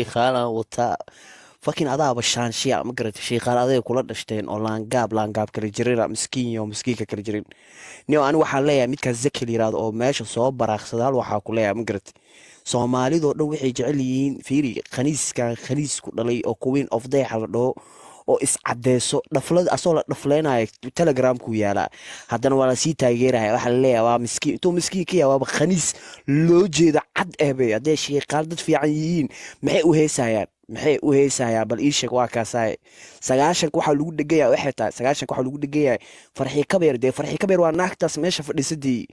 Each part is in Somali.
shaqaalan wataa fakin adaa bashaanshiya ma garata shaqaal kula dhashteen oo laangaab laangaab kala jirina miskiin miskiinka kala jirin nio ani waxaan leeyahay midkaa zakil yiraahdo oo meesha soo baraaqsadaal waxaa ku ma garata soomaalidoo dhan waxay jecel yihiin fiiri khaniiskan khaniisku dhalay oo queen of dayxa la dhaho oo iscadeyso dhaflad asoo la dhafleynaya telegramku yaalaa haddana waa lasii taageeraya waxaa waa miskiin intuu miskiin ka yaha khaniis loo jeeda cad eh bay haddee sheekaal dad fiican yihiin maxay u heesayaan maxay u heesayaa bal ii sheeg waa kaasaay sagaashanka waxaa lagu dhegaya waxay tahay sagaashanka waxaa lagu yahay farxii kabeer dee farxii kabeer waa naagtaas meesha fadhiisadii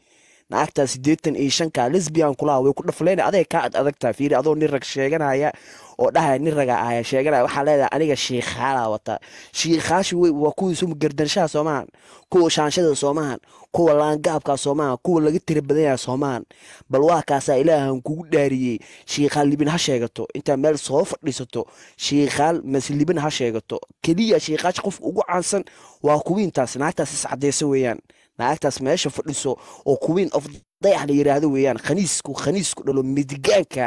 naagta sideetan iyo shanka lesbian kulaha way ku dhafleen aday kaa ad adagtaa fiiri adoo nin rag sheeganaya oo dhahaya nin raga ahaya sheeganaya waxaa leedahay aniga shiikhaala wata shiikhaashu waa kuwii gardanshaha soomahan kuwa shaanshada soomahan kuwa laangaabka soomahan kuwa laga tira badanya soomahan bal waa kaasaa ilaahan kugu dhaariyey shiikhaal libin ha sheegato intaa meel soo fadhiisato shiikhaal mase libin ha sheegato keliya shiikhaasha qof ugu caansan waa kuwiintaas naagtaas is weeyaan naagtaas meesha fadhiso oo kuwiin of dayax la yiraahdo weeyaan khaniisku khaniisku dhalo midigaanka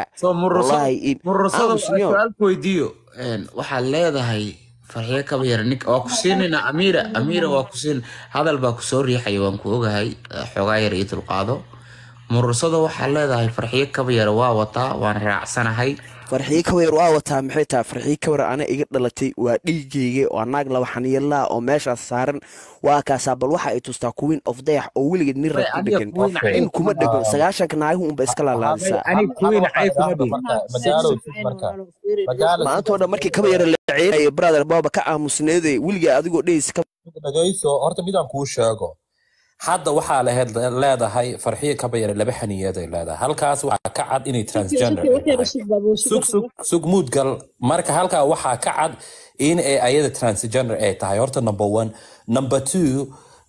weydiiyo waxaad leedahay farxiyo kaba yara ninka waa ku siinayna amiira amiira waa ku siin hadal baa kusoo soo riixaya waan ku ogahay xoogaa yar ii dulqaado murursada waxaad leedahay farxiyo kaba yara waa wataa waan raacsanahay farxii kawer waa wataa maxay tahay farxii kawer ana iga dhalatay waa dhiigeyga oo naag laba xaniilaa oo meeshaas saaran waa kaasaa bal waxa ay tustaa queen of dayax oo weligeed nin rag ku dhegan in kuma dhegan sagaashanka naaguhu unba iska laalaadisa maantoo dhan markii kaba yara laceynaya brother booba ka aamusneede weligaa adigoo dhehaysa dhegayso horta midaan kuu sheego hadda waxaa leedahay farxiyo kaba yara laba xaniyeeday leedahay halkaas waxaa ka cad inay transgendersug muudgal marka halkaa waxaa ka cad in ayada transgender ay tahay horta number one number two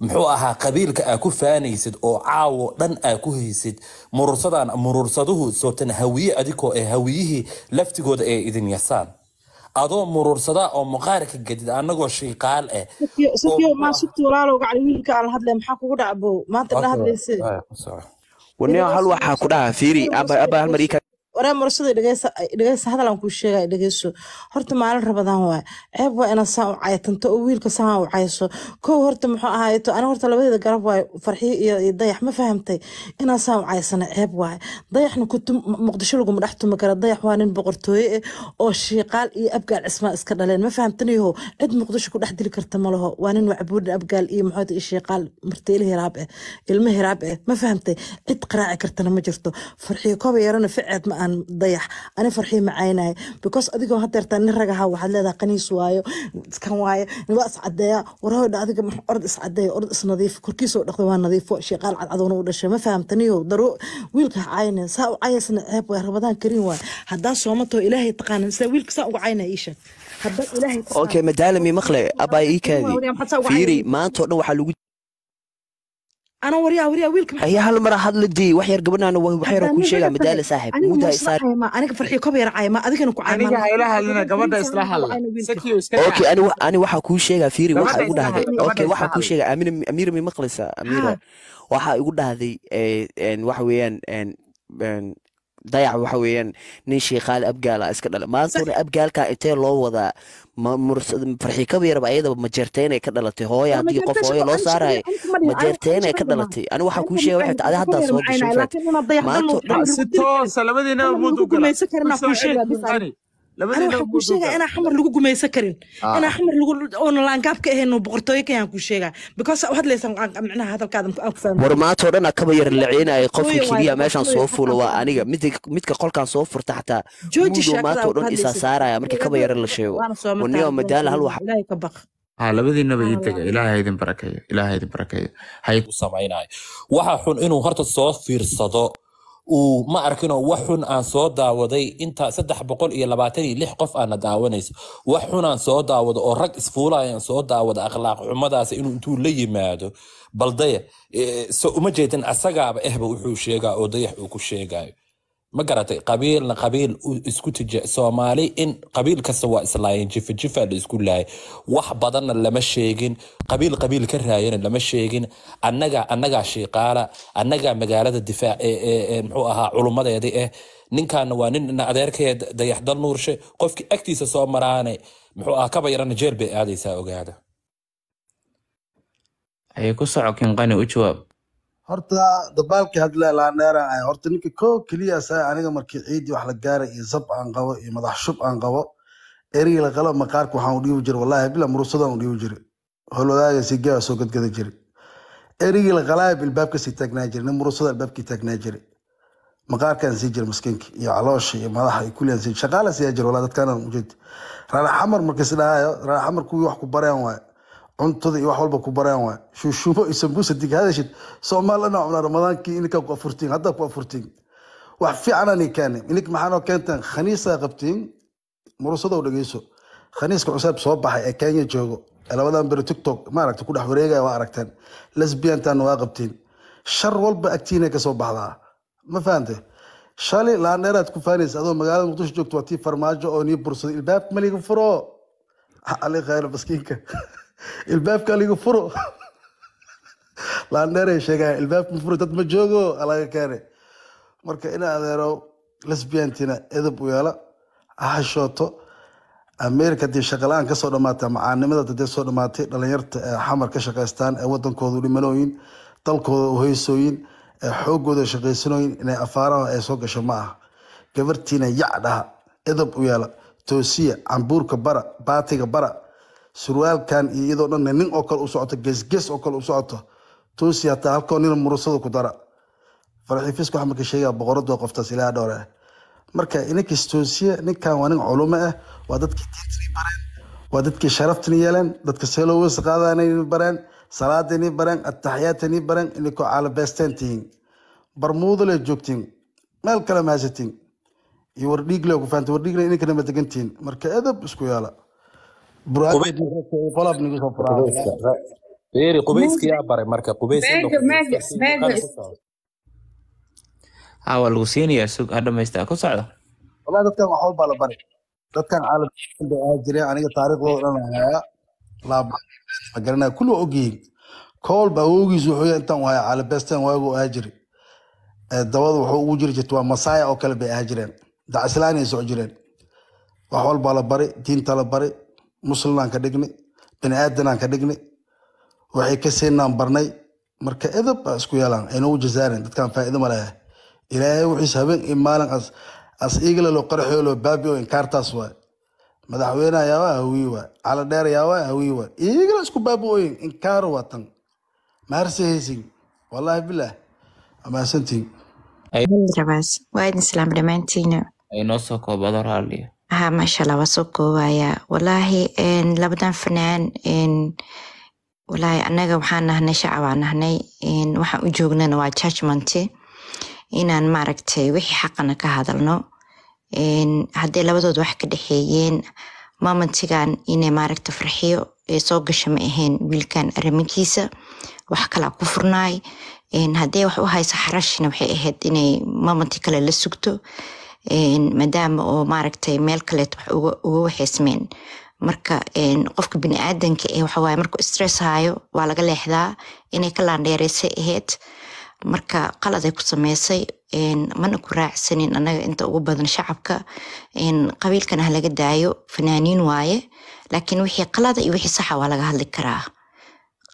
muxuu ahaa qabiilka aa ku faanaysid oo caawo dhan aa ku haysid murursadan murursaduhu sootan hawiye adigoo ee hawiyihii laftigooda ay idin yasaan adoo muruursada oo muqaarka gadid anagoo shiiqaal eh safiyo maasugta walaalowga hal waxaa ku dhaha fiiri abaa hal marii waree murashada dhegeysa hadalan kuu sheegaya dhegeyso horta maalin rabadaan waay ceeb waa inaad saa u cayatanto oo wiilka saa u cayso kow horta muxuu ahaayeto aniga horta labadeeda garab waay farxiyo iyo dayax ma fahamtay inaad saa u caysana ceeb waay dayaxna kutum muqdisho laguma dhex tumi kara dayax waa nin boqortooye eh oo shiiqaal iyo abgaal cismaa iska dhaleen ma fahamtaniyaho cid muqdisho ku dhex dili karta ma laho waa nin wacbuudin abgaal iyo muxuu iyo shiiqaal marta il hiraab eh ilmo hiraab eh ma fahamtay cid qaraaci kartana ma jirto farxiyo koba yarana ficeed ma ah aan dayax ani farxii macaynahay because adigoo hadeertaa nin rag ahaa waxaad leedaha qaniis waayo kan waayo waa iscadeeya warahoydha adiga orod iscadeeya orod isnadiif korkiisoo dhaqda waa nadiifo sheeqaal cadcadowna u dhashay ma fahamtaniyo daro wiilka ha cayne saa u cayasna ceeb waay ramadaan kariin waay haddaa soomatoo ilaahay taqaanan sida wiilka saa uga caynaya ii sheeg okay madaalami maqle abaa ii kaadi fiiri maantoo dhan waxaa lagu aya hal mara hadladii wax yar dhahday okay waxa ku sheegaa mi maqlisa amira waxa ugu dhahday eh, waxa weeyaan dayac waxa weeyaan nin sheikhaali abgaala ah iska dhala maantuna abgaalka intee loo wadaa farxiikaba yarba ayadaba majeerteenay ka dhalatay hooya haddii qof hooyo loo saarayo majeerteenay ka dhalatay ani waxaa kuu sheega waxay tahay haddaa soo gashay maanta si toosa labadiina awood u gala waxaan kuu sheegaa inaa xamar lagu gumaysan karin ah. inaa xamar oona laangaabka ahayn boqortooyo kayaan kuu sheegaa because waxaad yar laciinaya qofka keliya meeshaan soo fuulo waa aniga midka qolkan soo furta xataa muudo dhan isaa saaraya kaba yara la sheego madaala hal wax ah, labadiinaba ii tega idin barakeeyo ilaahay idin barakeeyo hay samaynayo waxa xun inuu horta soo fiirsado uu ma arkinoo wax xun aan soo daawaday inta saddex boqol iyo labaatan iyo lix qof aana daawanayso wax xunaan soo daawado oo rag isfuulayaan soo daawada akhlaaq xumadaas inuu intuu la yimaado bal daya so uma jeedan asagaaba ehba wuxuu sheegaa oo dayax uu ku sheegaayo ma garatay qabiilna qabiil isku tij soomaali in qabiil kasta waa islaayeen jifa jifa la isku laayay wax badanna lama sheegin qabiil qabiil ka raayana lama sheegin annaga annagaa shiiqaala annagaa magaalada difaac ee muxuu ahaa culummadeedii ah eh, ninkaana waa nin adeerkaya dayaxdal nuurshe qofkii agtiisa soo maraane muxuu ahaa kaba yarana jeel bay aadaysaa ogaada ay ku soco kinqani u jawaab horta dabaalka hadlelaaneera ahay horta ninka ko keliya aniga markii ciidii wax la gaaray iyo zab aan qabo iyo madax shub aan qabo erigi la qalo maqaarka waxaan u jiray wallahi bila murusadaan u jiray holwadaaga soo gadgada jiray erigii la qalaayb ilbaabka sii taagnaa jiray nin murusada albaabkii taagnaa jiray maqaarkaan sii jira maskiinka iyo caloosha iyo madaxa iyo kuliyan sii shaqaala siyaa jira walaa dadkaanaan ujeed raana xamar markas dhahaayo raana xamar kuwii wax ku bareen waayo cuntada iyo wax walba ku bareen waay shuushuubo iyo sambuusa dig soomaalina cunaa ramadaankii ininkaa ku afurtiin haddaa ku afurtiin wax fiicanaa keene inink maxaanoo keenteen khaniisaa qabtiin murusadoo dhegeyso khaniiska cusaab soo baxay ee kenya joogo ee labadan beri tiktok maaragta ku dhex wareegaya waa aragteen lesbiantaana waa qabtiin shar walba agtiinay ka baxdaa ma fahante shalay laandheeraad ku faanaysa adoo magaalada muqdisho joogto waa tii farmaajo oo nii bursado ilbaabka maliga furo ali khayr maskiinka ilbaabka aliga furo laandheeray sheegaa ilbaabka furo dad ma joogo alaga keene marka ina adeero lesbiantina edab u yaala hashooto america dee shaqala-aan kasoo dhamaata macaanimada dee soo dhamaatay dhalinyarta eh, xamar ka shaqaystaan ee eh, wadankooda dhimanooyin dalkooda u ee eh, xoogooda shaqaysanooyin inay afaaraha ay soo gasho ma aha gabartiina yacdhaha edab u yaala toosiya cambuurka bara baatiga bara surwaalkan iyo iyadoo dhanna nin oo kale u socoto gesges oo kale u socoto tuusi hataa halkoo nina murusada ku dara farxiifisku waxaa marka sheegaa boqoradoo qoftaas ilaa dhowre ah. marka ininkas toosiye ninkan waa nin culumo ah waa dadkii diintani bareen waa dadkii sharaftani yeeleen dadka seeloweys qaadanayni bareen salaadani bareen ataxiyaatani bareen ininkoo caalabeesteen tihiin barmuudale joogtiin meel kale ma iyo wardhiigle ku fahantiin wardhiigle ininkana ma degan marka edab isku yeela Ah, waa lagu siinayaa ha dhamaystaa ku socda walaa dadkan wax walbaa la bari dadkan caalamka jira aniga taariikhdooda dhan haya laabagaranaya kulli waa koolba awowgiis wuxuu yahay intaan haya caalabestan waagu aha jiri dabada wuxuu ugu jiri jirta waa masaaya oo kale bay aha jireen dacislaanay soc jireen wax walbaa la bari diinta la bari muslinaan ka dhignay bani aadanaan ka dhignay waxay ka siinaan barnay marka edab baa isku yeelaan aynagu jasaaran dadkaan faa'iido ma leha ilaahay wuxiis habeen iyo maalin as iigla loo qaraxyo loo baabi oo inkaartaas waay madaxweyne ayaaba hawii waay cala dheer ayaaba hawii waay iigla isku baabi ooyin inkaaro waatan maarse haysin wallaahi bilaah amaasantiin waa idin salaam dhammaantiina ay noo soo koobado raalliya Ah, maashaalla waa soo koobaya walaahi labadan fanaan walaahi anaga waxaan nahnay shacab nahnay waxaan u joognana waa judgment inaan maaragtay wixii xaqana ka hadalno hadday labadood wax ka dhexeeyeen momentigan inay maaragta farxiyo ee soo gasha ma aheen wiilkan arrimankiisa wax kala ku furnaay haddee wax u hayso xarashina waxay ahayd inay momenti kale la sugto maadaama oo maaragtay meel kaleet wax uga waxaysmeen marka qofka biniaadanka ee waxawaaye markuu stress haayo waa laga leexdaa inay ka laandheereysay aheed marka qaladay ku sameysay mana ku raacsanin anaga inta ugu badan shacabka qabiilkan ah laga daayo fanaaniin waaye laakiin wixii qalada iyo wixii saxa waa laga hadli karaa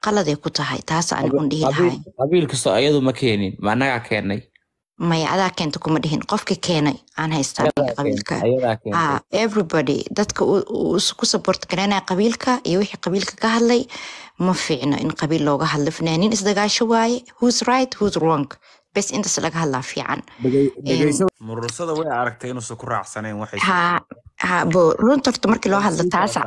qaladay ku tahay taas aan kun dhihi lahay qabiil kastoo ayadu ma keenin ma anagaa keenay maya adaa keenta kuma dhihin qofka keenay aan haystaanqabiilkaeverybody dadka ah, ku sabort garaynaya qabiilka iyo wixii qabiilka ka hadlay ma fiicno in qabiil looga hadlo fanaaniin isdagaasho waaye whos right whos wrong bes intaas laga hadlaa fiican murursada way aragtay inuusa ku raacsaneen runta horta markii loo hadlo taasa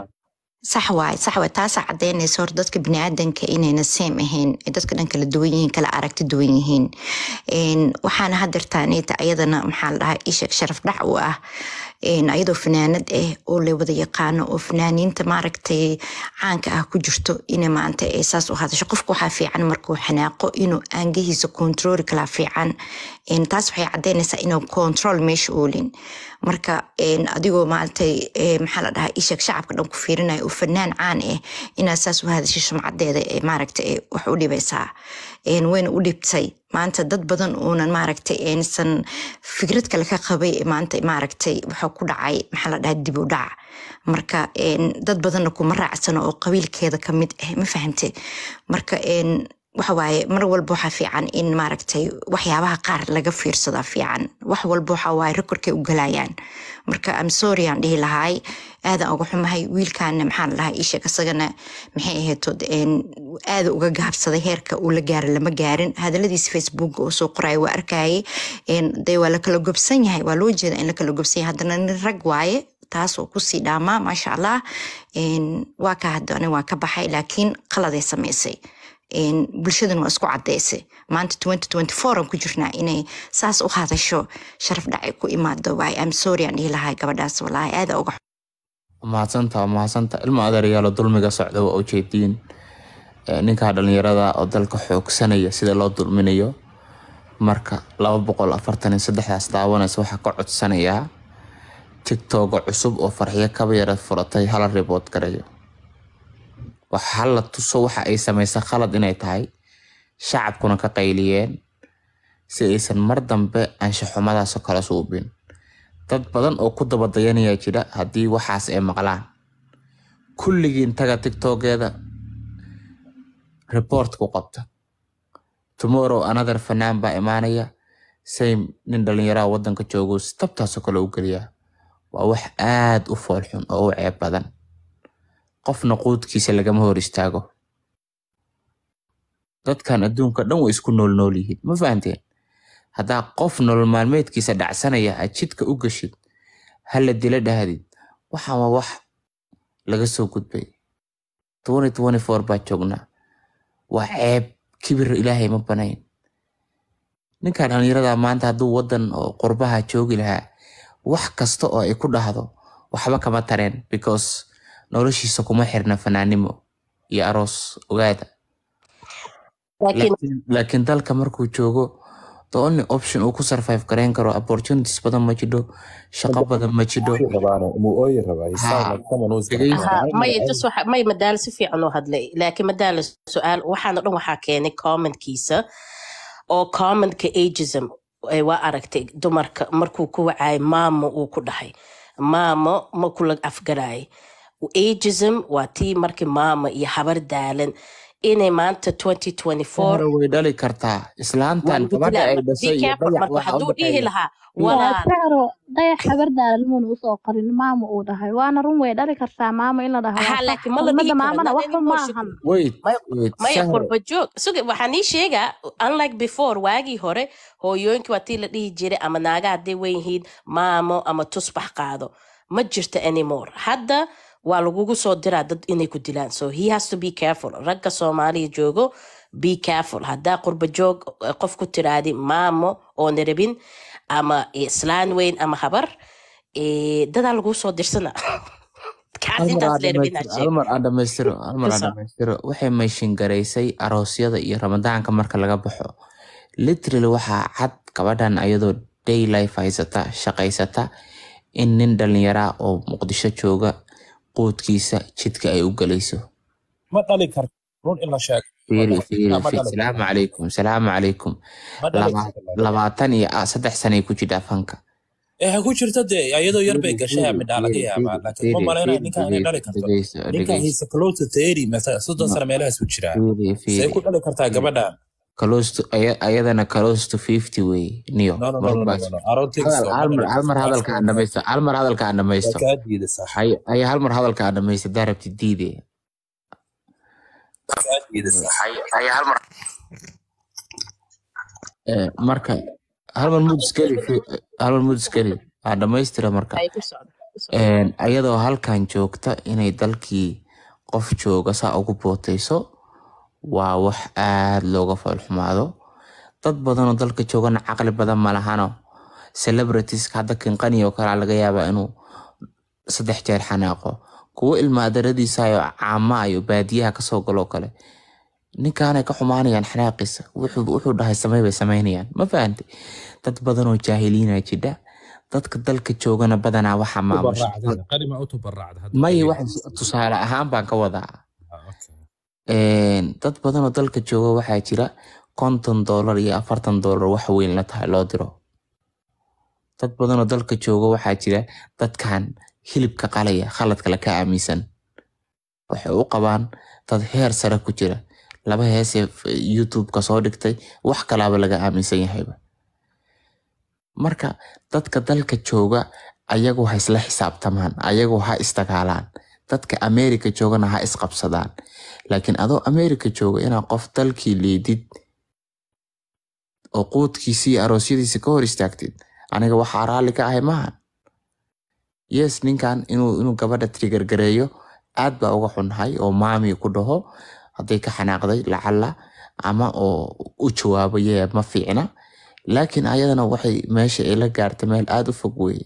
sax waay sax waay taasaa caddeynaysa hor dadka biniaadanka inayna seem ahayn ay dadka dhan kala duwan yihiin kala aragti duwan yihiin waxaana hadeertaa ayadana maxaa la dhahaa isheeg sharaf dhac u ah ayadoo fanaanad ah oo la wada yaqaano oo fanaaniinta maaragtay caanka ah ku jirto ina maanta ay saas u hadasho qofka waxaa fiican markuu xanaaqo inuu aangihiisa kontarooli kalaa fiican taas waxay caddeynaysaa inuu kontarool meesha oolin marka adigoo maaragtay eh, maxaa la dhahaa isheeg shacabka dhan ku fiirinaya oo fanaan caan ah inaad saas u hadashay sumcadeeda ee eh, maaragta wax u dhibaysaa wayna u dhibtay maanta dad badan uunan maaragtay san fikrad kale ka qabay maanta maaragtay waxaa ku dhacay maxaa la dhahaa dib u dhac marka dad badanna kuma raacsano oo qabiilkeeda kamid ah ma fahamtay marka waxawaaye mar walba waxaa fiican in maaragtay waxyaabaha qaar laga fiirsada fiican wax walba waxawaaye rekorkay u galayaan marka amsorian dhihi lahaay aadan uga xumahay wiilkana maxaan lahaa isheeg isagana maxay ahayd aada uga gaabsaday heerka uu la gaara lama gaarin hadaladiisa facebooka oo soo qoraya waa arkayay de waa lakala gobsan yahay waa loo jeeda in lakala gobsan yahay haddana nin rag waaye taas kusii dhaamaa maasha allah waa ka hadani waa ka baxay laakiin qaladay samaysay bulshadana waa isku cadeysa maanta aan ku jirnaa inay saas u hadasho sharaf dhacay ku imaado amsorandhihilaha gabadhaas walaahi aada uga mahadsantaa mahadsantaa ilma adeeryaalo dulmiga socda waa ujeediin ninkaa dhalinyarada oo dalka xoogsanaya sida loo dulminayo marka laba boqol afartan iyo saddexdaas daawanaysa waxaa ka codsanayaa tigtooga cusub oo farxiyo kaba yarad furatay hala ribood garayo waxaa la tuso waxa ay samaysa khalad inay tahay shacabkuna ka qayliyeen si aysan mar dambe anshaxumadaasoo kala suubin dad badan oo ku daba jira haddii waxaas ay maqlaan kulligii intaga tigtoogeeda report ku qabta tomorrow another fanaan baa imaanaya same nin dhallinyaraha wadanka joogo sitabtaasoo kale u geliya waa wax aad u foolxun oo u ceeb badan qofna quudkiisa lagama hor istaago dadkan adduunka dhan way isku nool yihiin ma fahanteen haddaa qof nolol maalmeedkiisa dhacsanaya aad jidka u geshid hala dila dhahdid waxaan waa wax laga soo gudbay baa joognaa waa ceeb kibir ilaahay ma banayn ninkan dhallinyaradaa maanta hadduu waddan oo qurbaha joogi lahaa wax kasta oo ay ku dhahdo waxba kama tareen because noloshiisa kuma xirna fanaanimo iyo aroos ogaada laakiin dalka markuu joogo the only option uu ku survive gareyn karo opportunities badan ma jidho shaqo badan ma jidho may madaalo si fiican u hadlay laakiin madaalo su-aal waxaana dhan waxaa keenay commentkiisa oo commentka agism waa aragtay dumarka markuu ku wacaayo maamo uu ku dhahay maamo ma kula afgaraay agism waa tii markii maama iyo habar daalan inay maanta way dhali kartaa islaantan gabadha ay dhasaydayac xabardaalan muuna usoo qarin maama uu dhahay waana run way dhali kartaa maama in la dhahamaya ii sheegaa unlike before waagii hore hooyooyinkii waa tii la dhihi jiray ama naaga hadday weyn yihiin maamo ama tusbax qaado ma jirto anymore hadda waa lagugu soo diraa dad inay ku dilaan so he has to be careful ragga soomaaliya joogo be careful haddaa qurba joog qof ku tiraadi maamo oona rabin ama islaan eh, weyn ama habar eh, dadaa laguu soo dirsana dhamaystiro waxay mayshin garaysay aroosyada iyo ramadaanka marka laga baxo litral waxaa cad gabadhan iyadoo day life haysata shaqaysata in nin dhalinyaraa oo muqdisho jooga quudkiisa jidka ay u galayso salaamu calaykum salaamu calaykum labaatan iyo ah, saddex sanay ku jirtaa fanka eh, ku jirta de ayadoo ah, yar bay gashay amidhaa laga yaabaa laakiin ma malaynaya ninkan inay dhali karto ninkan hiisa kalowta teeri soddon sana meelahaas ku jiraa say ku dhali kartaa gabadhan ayadana close to fifty wey niyo hal mar hadalka aan dhamaysto hal hadalka aan dhamaysto daa rabti diide marka hal mar mud dhamaystira marka eh, ayadoo halkan joogta inay dalkii qof jooga saa ugu booteyso waa wax aad looga foolxumaado dad badanoo dalka joogana caqli badan ma lahano celebritiska hadda kinqani oo kalea laga yaabaa inuu saddex jeer xanaaqo kuwo ilmaadaradiisayo caama baadiyaha kasoo galoo kale ninkaanay ka xumaanayaan xanaaqiisa wuxuu dhahay samey bay sameynayaan ma fahante dad badanoo jaahiliina jidha dadka dalka joogana badanaa waxaa maamusha may wax tusaale ahaan baan ka wadaa dad badanoo dalka jooga waxaa jira konton dolar iyo afartan dolar wax weyn tahay loo diro dad badanoo dalka jooga waxaa jira dadkan hilibka qalaya khaladka la aaminsan waxay u qabaan dad heer sare ku jira laba heese youtubeka soo dhigtay wax kalaaba laga aaminsan yahayba marka dadka dalka jooga ayagoo ha isla xisaabtamaan ayagoo ha isdagaalaan dadka america joogana ha isqabsadaan laakiin adoo america jooga inaa qof dalkii liidid oo quudkiisii aroosyadiisa ka hor istaagtid aniga waxaa raalli ka ahay maahan yes ninkan inuu gabadha trigargareeyo aad baa uga xunhay oo maami ku dhaho hadday ka xanaaqday lacala ama oo u jawaabo yee ma fiicna laakiin ayadana waxay meesha ay la gaarta meel aada u fog weye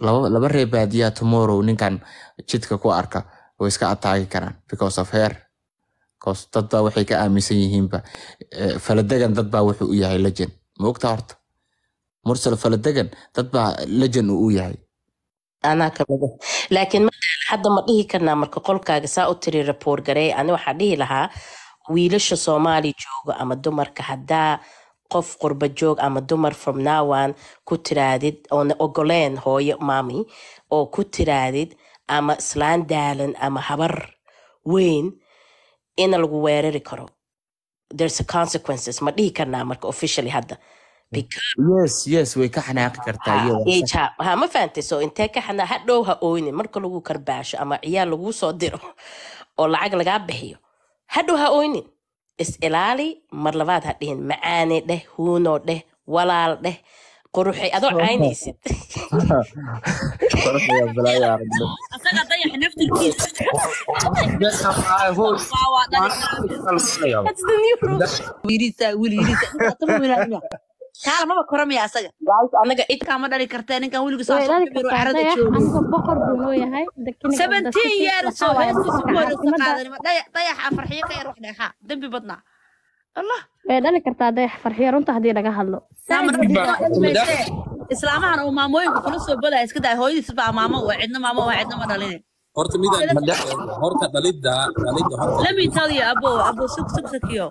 laba ree baadiyaa tomorrow ninkan jidka ku arka way iska ataagi karaan because of her bcause dadbaa waxay ka aaminsan yihiinba eh, faladegan dadbaa wuxuu u yahay legend ma ogtaa horta mursal faladegan dadbaa legend uu u yahay ah. laakiin hadda ma dhihi karnaa marka qolkaaga saa u tiri rapoort garee ani waxaa dhihi lahaa wiilasha soomaaliya jooga ama dumarka haddaa qof qurba joog ama dumar from nawan ku tiraadid oona ogoleen hooyo maami oo ku tiraadid ama islaan daalan ama habar weyn ina lagu weerari karo ma dhihi karnaa marka officially hadda way ka xanaaqi kartaama fahamtay soo intee ka xanaa hadhow ha ooynin marka lagu karbaasho ama ciyaal lagu soo diro oo lacag lagaa bixiyo hadhow ha ooynin اسئلالي مرلبات هاتين معاني ده هونو ده ولال ده قروحي ادو عيني سيد قروحي يا بلا يا رب اصلا ضيح نفت الكيس ده هو ده taa maba koramaya asaga anaga idkaama dhali kartee ninkan weligiicarada joogseventeen years ka yar wax dheexaa dembi badnaa way dhali kartaa dayax farxiyo runta haddii laga hadlo islaamahan oo maamooyinku kula soo bodaya iska daa hooyadiis maamo waa cidna maamo waa cidna ma dhalinin horta midaan horta dhalidda dhalidda horta let me tell abo abo sug sug sakiyo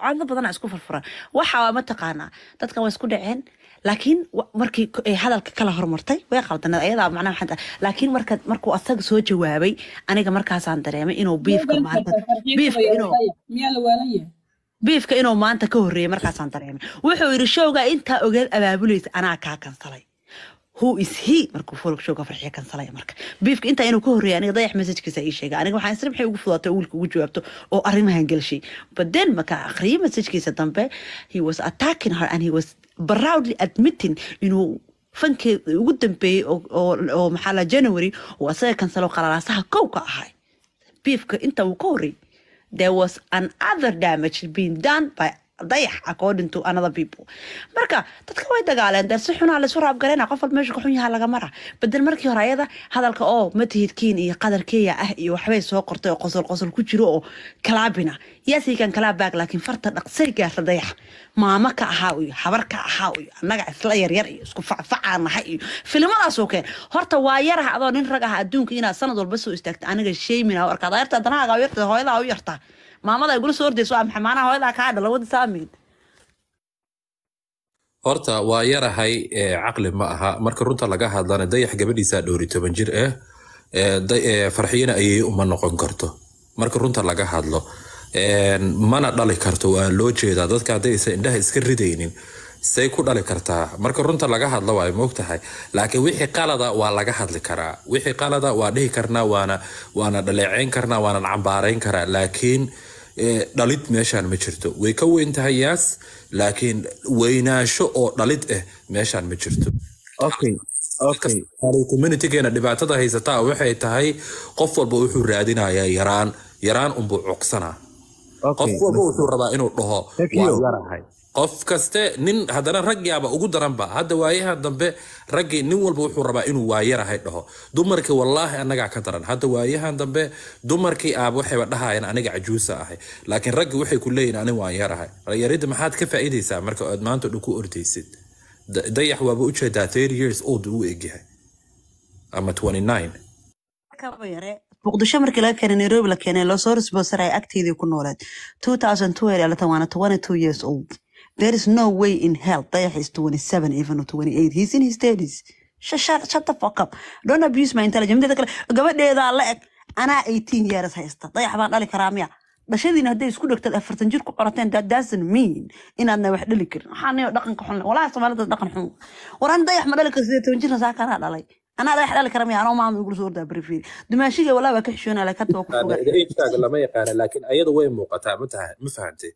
codno badan isku furfuran waxa mataqaanaa dadka waa isku dhaceen laakiin markii hadalka kala hormartay way qaldaned ayadaa macnaa maxaa laakiin marka markuu asaga soo jawaabay aniga markaasaan dareemay inuu biifka maanta biifka inuu biifka inuu maanta ka horreeyay markaasaan dareemay wuxuu yidhi showgaa intaa ogeed abaabulaysa anaa kaa kansalay who is he markuu foolgshoga farxiyo kansalaya marka biifka intaa inuu ka horreeya aniga dayax messajkiisa ii sheega aniga waxaan isla maxay ugu fudaatay oo wiilka ugu jawaabto oo arrimahan gelshay but then marka akhriyo messajkiisa dambe he was attacking her and he was proudly admitting inuu fankeeda ugu dambeeyey oo maxaa la january oo asaga kansalo qalalaasaha kow ka ahay biifka inta uu ka horreeyey there was an other damage being done by dayax according to another people marka dadka way dagaaleen dee si xunaa laysu raabgareyna qof walba meeshu ka xun yahaa laga mara badel markii hore ayada hadalka oo oh, matihidkiin iyo qadarkeeya ah iyo waxbay soo qortay oo qosol qosol ku jiro oo kalaabina yaasiikan kalaabaag laakiin farta dhaqsay gaarta dayax maamo ka ahaa iyo habar ka ahaa iyo annaga isla yaryar iyo isku facfacaanaha iyo filimadaasoo keen horta waa yarah adoo nin rag adduunka inaad sanad walba soo istaagta aniga shaymin aa arkaa yarta yarta hooyada u yartaa maamada ay gula soo ordayso waa maxay hooyadaa kaa dhala wadda saamiid horta waa yarahay eh, caqli ma aha marka runta laga hadlana dayax gabadhiisaa dhowri toban jir eh, eh, ah farxiyana ayay uma noqon karto marka runta laga hadlo mana dhali karto waa loo jeedaa dadka haddaysan indhaha iska ridaynin say ku dhali kartaa marka runta laga hadlo waa moogtahay laakiin wixii qalada waa laga hadli karaa wixii qalada waa dhihi karnaa waana waana dhaleeceyn karnaa waanan cambaarayn karaa laakiin dhalid meeshaan ma jirto way ka weyn tahay yaas laakiin weynaansho oo dhalid ah eh, meeshaan ma jirto communitygeena dhibaatada haysataa waxay tahay qof walba wuxuu raadinayaa yaraan yaraan unbuu cuqsanaa qof walba wuxuu rabaa inuu dhaho waa qof kaste nin haddana raggiaba ugu daranba hadda waayahan dambe raggii nin walba wuxuu rabaa inuu waayarahay dhaho dumarkii wallaahi anagaa ka daran hadda waayahan dambe dumarkii aaba waxayba dhahayeen aniga cajuusa ahay laakiin raggii waxay ku leeyihin anig waan yarahay maxaad ka faa'iidaysaa marka oad maanta dhan ku ordaysid dayax waaba ujeedaa thirty years old uu egyahay ama twenty nine muqdisho markii laga keenay nairobi la keenay loosoo risboosaray agteedii ku nooleed two thousand two year latan twenty two years old There is no way in hell Dayax is 27 even or 28. He's in his 30s. Shut, the fuck up. Don't abuse my intelligence. Midda kale gabadheedaa la eg anaa 18 years haysta. Dayax baan dhali karaa miya dhashadiina hadday isku dhegtad afartan jir ku corateen that doesn't mean inaadna wax dhali karin waxaanayo dhaqanka xun walaa soomaalida dhaqan xun waraan dayax ma dhali karo sidee toban jirna saaka dhalay anaa dayax dhali kara miya anoo maama igula soo ordaa barifeer dumaashiga walaa baa ka xishoonaa laakiin hadda lama yaqaana laakiin ayada way muuqataa ma tahay ma fahantay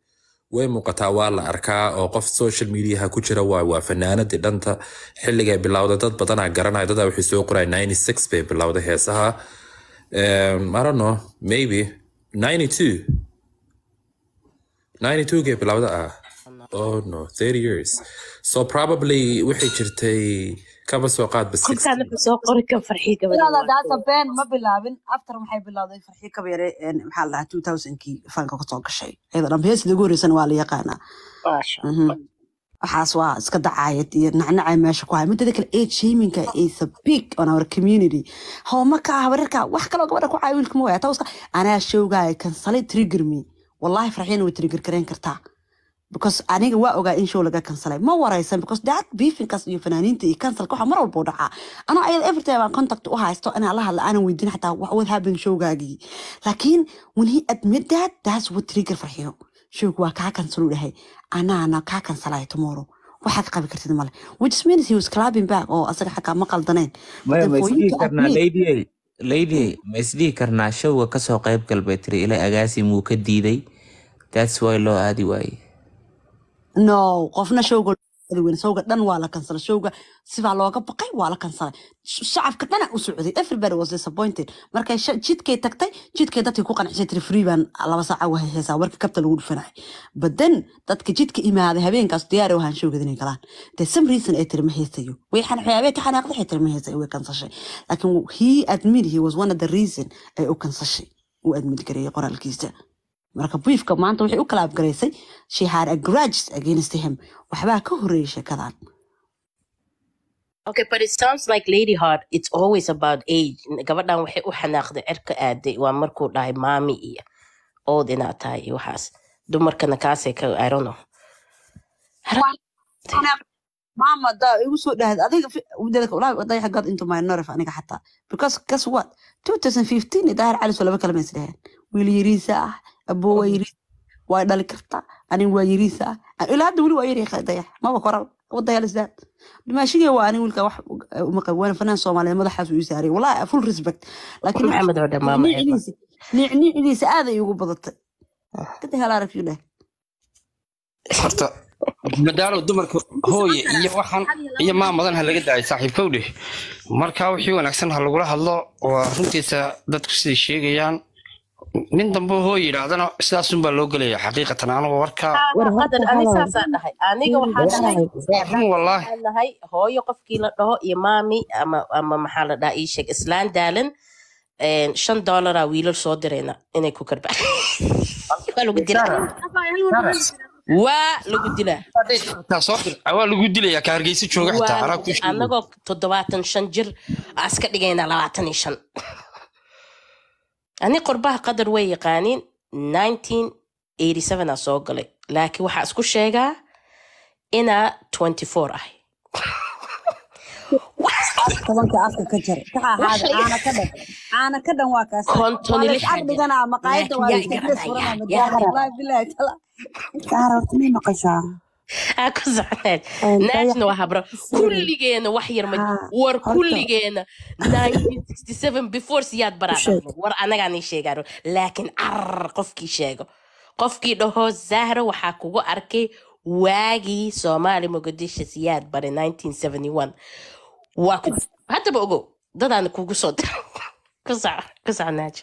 way muuqataa waa la arkaa oo qof social mediaha ku jira waay waa fanaanadii dhanta xilligay bilowda dad badanaa garanaya dadaa waxay soo qoray ninety six bay bilowday heesaha ehm, I maybe ninety two ninety two gay bilowda ah oh no thirty years so probably waxay jirtay kaba soo qaad ka farxii ma bilaabin after waxay bilowday farxii kaba yare maxaa la two thousandkii fanka kasoo gashay iyadoo ugu horeysana waa la yaqaanaa waxaas waa iska dacaayad iyo nacnacay meesha ku hay midada kale ee shaminka is a big on our community hooma ka habarirka wax kaloo gabadha ku caawilkuma waaya tawska anaa showgaaya kansale trigger me wallaahi farxiina way trigger garayn kartaa because aniga waa ogaa in show laga kansalay ma wareysan because dad biifinkaas iyo fanaaniinta iyo kansalka waxa mar walba dhacaa anoo ayada everytime aan contact u haysto inaan la hadla aanan weydiin xataa wax wood happen showgaagii laakiin when he admit that that's what trigger farxiyo showgu waa kaa kansalu dhahay anaana kaa kansalaya tomorrow waxaa qabi kartid male which is means he was clapping back oo asaga xagaa ma qaldaneen lady ma isdhihi karnaa showga kasoo qayb galbay tiri ilaa agaasi muu ka diiday that's why loo aadi waaye no qofna showga weyn dhan waa la kansalay showga sibaa looga baqay waa la kansalay shacabka dhana u socday everybody was disappointed markay jidkay tagtay jidkay dadkii ku qancisay tiri free baan laba saaca waxay heesaa warka kabta lagu dhufanay badan dadka jidka imaaday habeenkaas diyaar ahaan showgeed inay galaan the same reason ay tiri ma heesayo way xanaxyaabe ka xanaaqday tiri ma heesay way kansashay laakiin he admit he was one of the reason ay u kansashay uu admit gareeyay qoraalkiisa marka biifka maanta waxay u kala abgaraysay shihaar agrajs against him waxbaa ka horreeyay sheekadan Okay, but it sounds like Ladyheart, it's always about age. Gabadhan waxay u xanaaqday cerka aaday waa markuu dhahay maami iyo ood inaa tahay iyo waxaas. Dumarkana kaasay ka I don't igu soo dhahayd adiga into my aniga xataa because guess what 2015 daahir cali soo laba kalamays dhaheen wiil yariisa ah abo oh. waa yariis waa dhali karta anin waa yariis ah ilaa hadda weli waa yar dayax maba koral wadayaalsdaad dhimaashigee waa anin wiilka wax uma qab waana fanaan soomaaliyeed madaxaas uu isaariyay wallahi ah, full respect laakiin niicniicdiisa aaday ugu badatay ah. kada hel aragti dheh horta madaalo dumarka hooye iyo waxaan iyo maamadan ha laga daayay saaxiib dheh markaa wixii wanaagsan ha lagula hadlo waa runtiisa dadku siday sheegayaan nin dambe hoo sidaasun sidaasunbaa loo gelaya xaqiiqatan anigoo warkaanigawaaanahay hooyo qofkii la dhaho iyo maami ama maxaa la dhaha ii sheeg islaan daalan shan dollaraa wiilal soo dirayna inay ku karbaan waa lagu dilaa waa lagu dilayaa ka jooga xitaa anagoo toddobaatan shan jir aska dhigaynaa labaatan iyo shan ani qorbaha qadar way yaqaaniin aa soo galay laakiin waxaa isku sheegaa inaa ahay naajna waa habra kulligeena wax yar ma war kulligeena before siyaad baraa war anagaan sheegaaro laakiin carar qofkii sheego qofkii dhaho zahra waxaa kugu arkay waagii soomaali muqdisho siyaad bare waa haddaba ogow dadaan kugu soo dira kusac naaji